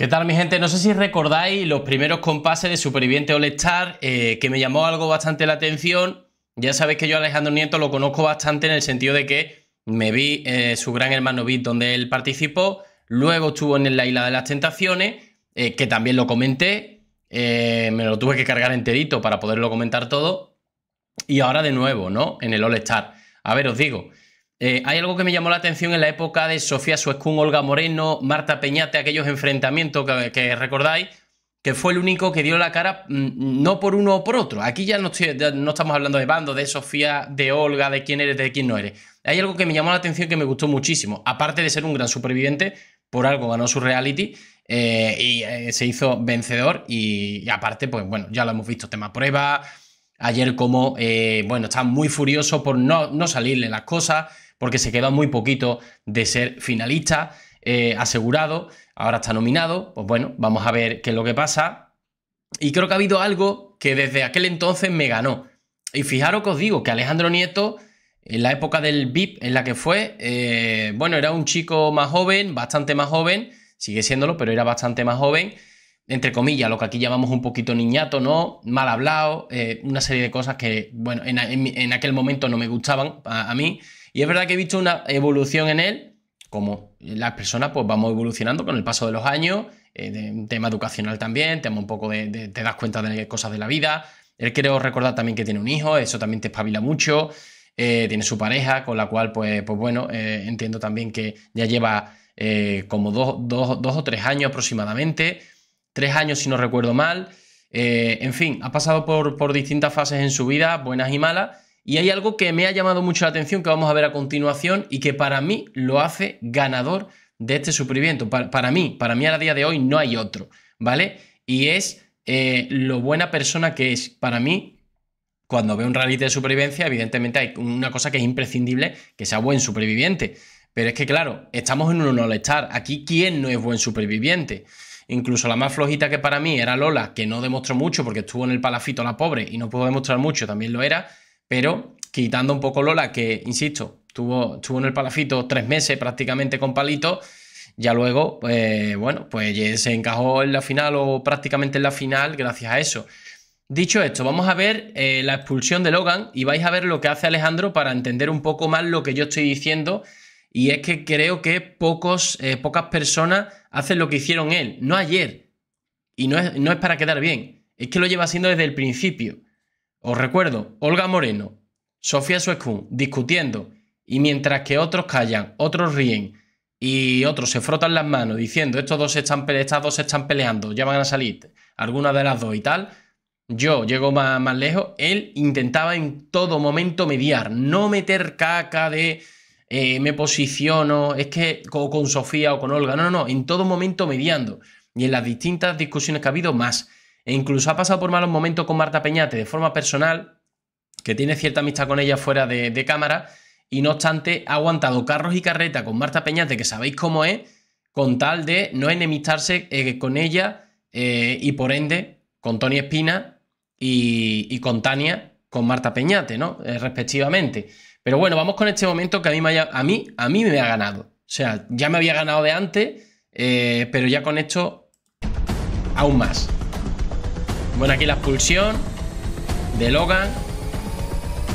¿Qué tal mi gente? No sé si recordáis los primeros compases de Superviviente All Star, eh, que me llamó algo bastante la atención. Ya sabéis que yo Alejandro Nieto lo conozco bastante en el sentido de que me vi eh, su gran hermano Beat donde él participó, luego estuvo en la Isla de las Tentaciones, eh, que también lo comenté, me lo tuve que cargar enterito para poderlo comentar todo, y ahora de nuevo, ¿no? En el All Star. A ver, os digo, eh, hay algo que me llamó la atención en la época de Sofía Suescún, Olga Moreno, Marta Peñate, aquellos enfrentamientos que, recordáis, que fue el único que dio la cara mm, no por uno o por otro. Aquí ya no, estamos hablando de bando, de Sofía, de Olga, de quién eres, de quién no eres. Hay algo que me llamó la atención que me gustó muchísimo. Aparte de ser un gran superviviente, por algo ganó su reality, eh, y eh, se hizo vencedor y, aparte, pues bueno, ya lo hemos visto, tema prueba, ayer como, bueno, está muy furioso por no, no salirle las cosas, porque se queda muy poquito de ser finalista eh, asegurado, ahora está nominado, pues bueno, vamos a ver qué es lo que pasa. Y creo que ha habido algo que desde aquel entonces me ganó. Y fijaros que os digo que Alejandro Nieto, en la época del VIP en la que fue, eh, bueno, era un chico más joven, bastante más joven, sigue siéndolo, pero era bastante más joven, entre comillas, lo que aquí llamamos un poquito niñato, ¿no? Mal hablado, eh, una serie de cosas que, bueno, en, aquel momento no me gustaban a mí. Y es verdad que he visto una evolución en él, como las personas pues vamos evolucionando con el paso de los años, eh, tema educacional también, tema un poco de, te das cuenta de cosas de la vida. Él creo recordar también que tiene un hijo, eso también te espabila mucho. Eh, tiene su pareja, con la cual, pues, pues bueno, eh, entiendo también que ya lleva como dos, o tres años aproximadamente, tres años si no recuerdo mal. en fin, ha pasado por, por, distintas fases en su vida, buenas y malas, y hay algo que me ha llamado mucho la atención que vamos a ver a continuación y que para mí lo hace ganador de este superviviente. Para, mí, para mí a día de hoy no hay otro, ¿vale? Y es eh, lo buena persona que es. Para mí, cuando veo un reality de supervivencia, evidentemente hay una cosa que es imprescindible, que sea buen superviviente. Pero es que, claro, estamos en un no estar Aquí, ¿quién no es buen superviviente? Incluso la más flojita que para mí era Lola, que no demostró mucho porque estuvo en el palafito la pobre y no pudo demostrar mucho, también lo era. Pero quitando un poco Lola, que insisto, tuvo, estuvo en el palafito tres meses prácticamente con palito. Ya luego, pues, bueno, pues se encajó en la final o prácticamente en la final gracias a eso. Dicho esto, vamos a ver eh, la expulsión de Logan y vais a ver lo que hace Alejandro para entender un poco más lo que yo estoy diciendo. Y es que creo que pocos, eh, pocas personas hacen lo que hicieron él, no ayer. Y no es, no es para quedar bien, es que lo lleva haciendo desde el principio. Os recuerdo, Olga Moreno, Sofía Suescún discutiendo y mientras que otros callan, otros ríen y otros se frotan las manos diciendo estos dos están, estas dos se están peleando, ya van a salir alguna de las dos y tal, yo llego más, lejos, él intentaba en todo momento mediar, no meter caca de... Eh, me posiciono, es que con Sofía o con Olga, no, no, no, en todo momento mediando. Y en las distintas discusiones que ha habido más e incluso ha pasado por malos momentos con Marta Peñate de forma personal, que tiene cierta amistad con ella fuera de, cámara, y no obstante ha aguantado carros y carreta con Marta Peñate, que sabéis cómo es, con tal de no enemistarse eh, con ella eh, y por ende con Tony Espina y, con Tania, con Marta Peñate, ¿no? Eh, respectivamente. Pero bueno, vamos con este momento que a mí, a mí me ha ganado. O sea, ya me había ganado de antes, pero ya con esto aún más. Bueno, aquí la expulsión de Logan.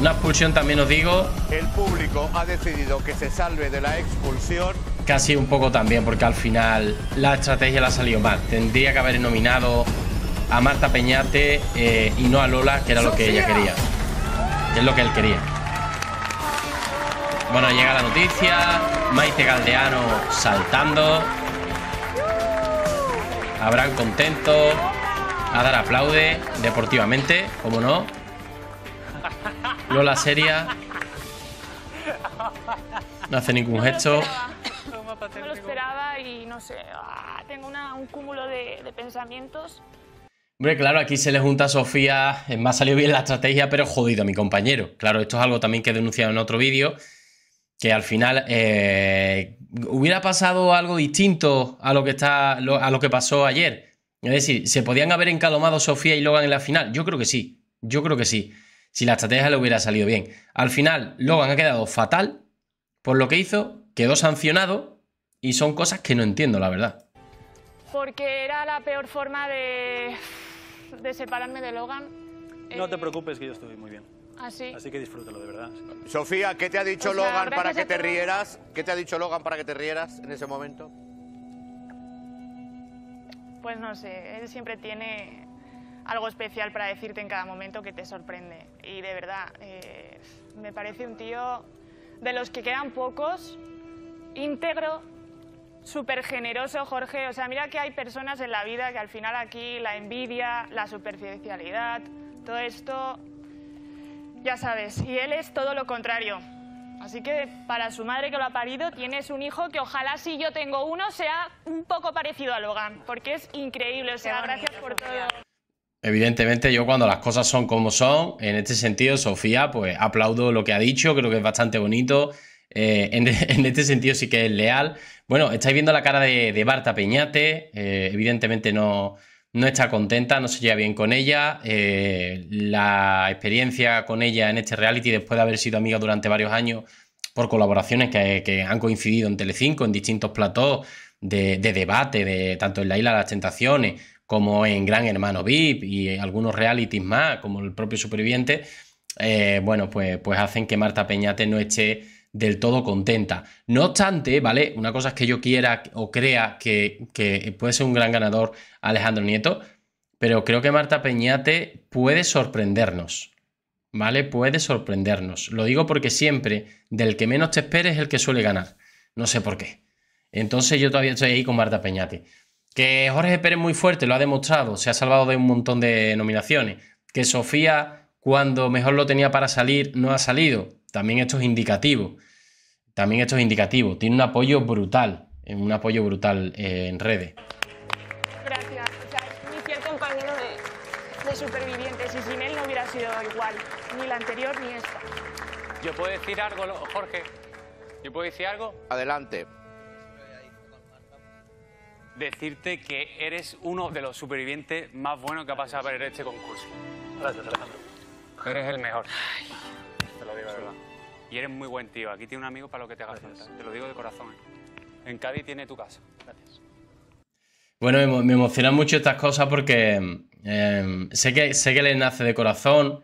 Una expulsión también os digo. El público ha decidido que se salve de la expulsión. Casi un poco también, porque al final la estrategia la ha salió mal. Tendría que haber nominado a Marta Peñate eh, y no a Lola, que era lo que ella quería. Que es lo que él quería. Bueno, llega la noticia. Maite Galdeano saltando. Habrán contento dar aplaude deportivamente, como no. Lola seria. No hace ningún gesto. No lo esperaba y no sé, ah, tengo un cúmulo de, pensamientos. Hombre, claro, aquí se le junta a Sofía, eh, me ha salido bien la estrategia, pero jodido a mi compañero. Claro, esto es algo también que he denunciado en otro vídeo, que al final eh, hubiera pasado algo distinto a lo que, está, a lo que pasó ayer. Es decir, ¿se podían haber encalomado Sofía y Logan en la final? Yo creo que sí, yo creo que sí, si la estrategia le hubiera salido bien. Al final, Logan ha quedado fatal por lo que hizo, quedó sancionado y son cosas que no entiendo, la verdad. Porque era la peor forma de, de separarme de Logan. No te eh, preocupes, que yo estoy muy bien. ¿Ah, Así. que disfrútalo, de verdad. Sofía, ¿qué te ha dicho Logan para que te rieras? ¿Qué te ha dicho Logan para que te rieras en ese momento? pues no sé, él siempre tiene algo especial para decirte en cada momento que te sorprende. Y de verdad, eh, me parece un tío de los que quedan pocos, íntegro, súper generoso, Jorge. O sea, mira que hay personas en la vida que al final aquí la envidia, la superficialidad, todo esto, ya sabes. Y él es todo lo contrario. Así que para su madre que lo ha parido, tienes un hijo que ojalá si yo tengo uno sea un poco parecido a Logan, porque es increíble. O sea, gracias por todo. Evidentemente yo cuando las cosas son como son, en este sentido, Sofía, pues aplaudo lo que ha dicho, creo que es bastante bonito. Eh, en, este sentido sí que es leal. Bueno, estáis viendo la cara de, Barta Peñate, eh, evidentemente no, no está contenta, no se lleva bien con ella. Eh, la experiencia con ella en este reality, después de haber sido amiga durante varios años por colaboraciones que, han coincidido en Telecinco, en distintos platós de, debate, de, tanto en la Isla de las Tentaciones como en Gran Hermano VIP y algunos realities más, como el propio Superviviente, eh, bueno, pues, pues hacen que Marta Peñate no esté del todo contenta. No obstante, ¿vale? Una cosa es que yo quiera o crea que, puede ser un gran ganador Alejandro Nieto, pero creo que Marta Peñate puede sorprendernos. ¿Vale? Puede sorprendernos. Lo digo porque siempre del que menos te esperes es el que suele ganar. No sé por qué. Entonces yo todavía estoy ahí con Marta Peñate. Que Jorge Pérez muy fuerte, lo ha demostrado, se ha salvado de un montón de nominaciones. Que Sofía, cuando mejor lo tenía para salir, no ha salido. También esto es indicativo. También esto es indicativo, tiene un apoyo brutal, eh, un apoyo brutal eh, en redes. Gracias, o sea, es mi cierto compañero de, supervivientes y sin él no hubiera sido igual, ni la anterior ni esta. ¿Yo puedo decir algo, Jorge? ¿Yo puedo decir algo? Adelante decirte que eres uno de los supervivientes más buenos que ha pasado por este concurso. Gracias, Alejandro. Eres el mejor. te lo digo de verdad. Y eres muy buen tío. Aquí tiene un amigo para lo que te haga falta. Te lo digo de corazón. ¿eh? En Cádiz tiene tu casa. Gracias. Bueno, me emocionan mucho estas cosas porque em, sé, que, sé que le nace de corazón.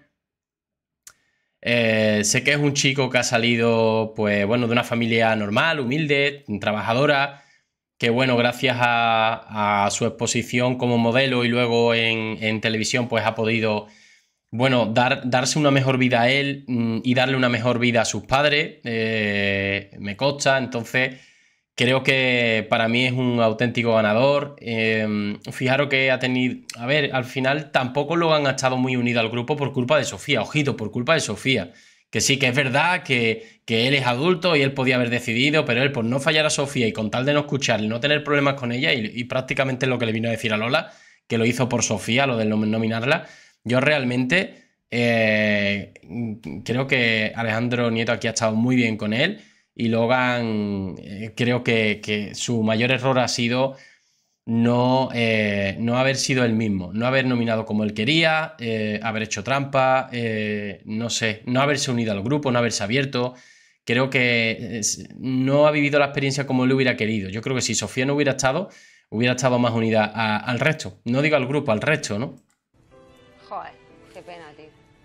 Eh, sé que es un chico que ha salido, pues bueno, de una familia normal, humilde, trabajadora, que bueno, gracias a, su exposición como modelo y luego en, en televisión, pues ha podido bueno, dar, darse una mejor vida a él mm, y darle una mejor vida a sus padres, eh, me consta, entonces creo que para mí es un auténtico ganador. Em, fijaros que ha tenido, a ver, al final tampoco lo han estado muy unido al grupo por culpa de Sofía, ojito, por culpa de Sofía. Que sí, que es verdad que, él es adulto y él podía haber decidido, pero él por no fallar a Sofía y con tal de no escucharle, no tener problemas con ella y, y prácticamente lo que le vino a decir a Lola, que lo hizo por Sofía, lo de nominarla, yo realmente eh, creo que Alejandro Nieto aquí ha estado muy bien con él y Logan eh, creo que, su mayor error ha sido no, eh, no haber sido el mismo, no haber nominado como él quería, haber hecho trampa, no sé, no haberse unido al grupo, no haberse abierto. Creo que no ha vivido la experiencia como él hubiera querido. Yo creo que si Sofía no hubiera estado, hubiera estado más unida al resto. No digo al grupo, al resto, ¿no?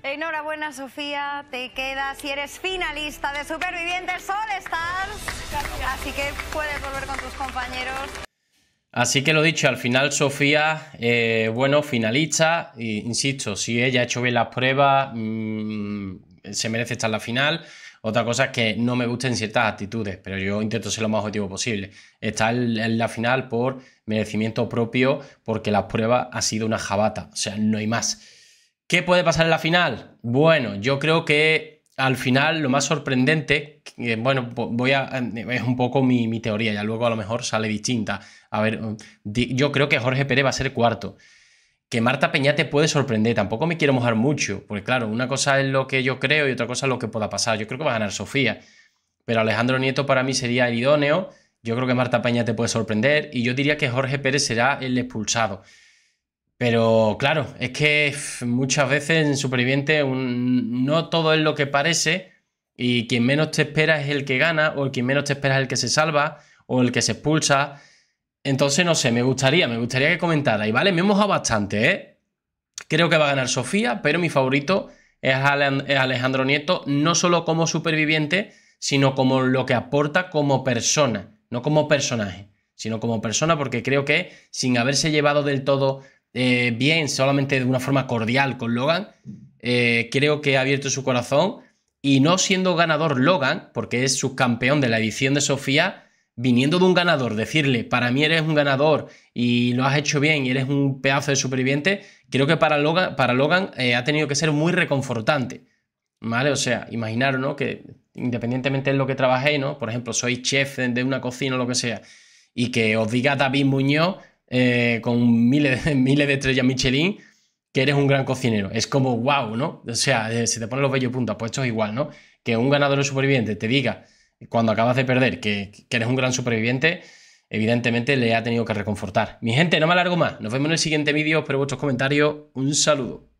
Enhorabuena, Sofía. Te quedas si eres finalista de Supervivientes Sol Stars. Así que puedes volver con tus compañeros. Así que lo dicho, al final Sofía, eh, bueno, finalista, insisto, si ella ha hecho bien las pruebas, mm, se merece estar en la final. Otra cosa es que no me gustan ciertas actitudes, pero yo intento ser lo más objetivo posible. Estar en la final por merecimiento propio, porque la prueba ha sido una jabata, o sea, no hay más. ¿Qué puede pasar en la final? Bueno, yo creo que al final lo más sorprendente, eh, bueno, voy a, eh, es un poco mi, teoría, ya luego a lo mejor sale distinta. A ver, yo creo que Jorge Pérez va a ser cuarto. Que Marta te puede sorprender, tampoco me quiero mojar mucho, porque claro, una cosa es lo que yo creo y otra cosa es lo que pueda pasar. Yo creo que va a ganar Sofía, pero Alejandro Nieto para mí sería el idóneo. Yo creo que Marta Peña te puede sorprender y yo diría que Jorge Pérez será el expulsado. Pero claro, es que muchas veces en Superviviente no todo es lo que parece y quien menos te espera es el que gana o el quien menos te espera es el que se salva o el que se expulsa. Entonces, no sé, me gustaría, me gustaría que comentara. Y vale, me he mojado bastante, ¿eh? Creo que va a ganar Sofía, pero mi favorito es Alejandro Nieto, no solo como superviviente, sino como lo que aporta como persona, no como personaje, sino como persona, porque creo que sin haberse llevado del todo eh, bien, solamente de una forma cordial con Logan. Eh, creo que ha abierto su corazón y no siendo ganador Logan, porque es subcampeón de la edición de Sofía, viniendo de un ganador, decirle, para mí eres un ganador y lo has hecho bien y eres un pedazo de superviviente, creo que para Logan, para Logan eh, ha tenido que ser muy reconfortante. ¿Vale? O sea, imaginaros, Que independientemente de lo que trabajéis, ¿no? Por ejemplo, sois chef de una cocina o lo que sea, y que os diga David Muñoz eh, con miles de, estrellas Michelin, que eres un gran cocinero. Es como, wow, ¿no? O sea, eh, se te ponen los bellos puntos, pues esto es igual, ¿no? Que un ganador o superviviente te diga, cuando acabas de perder, que, que eres un gran superviviente, evidentemente le ha tenido que reconfortar. Mi gente, no me alargo más. Nos vemos en el siguiente vídeo. Espero vuestros comentarios. Un saludo.